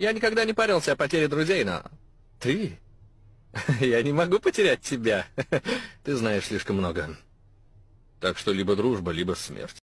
Я никогда не парился о потере друзей, но... Ты? Я не могу потерять тебя. Ты знаешь слишком много. Так что либо дружба, либо смерть.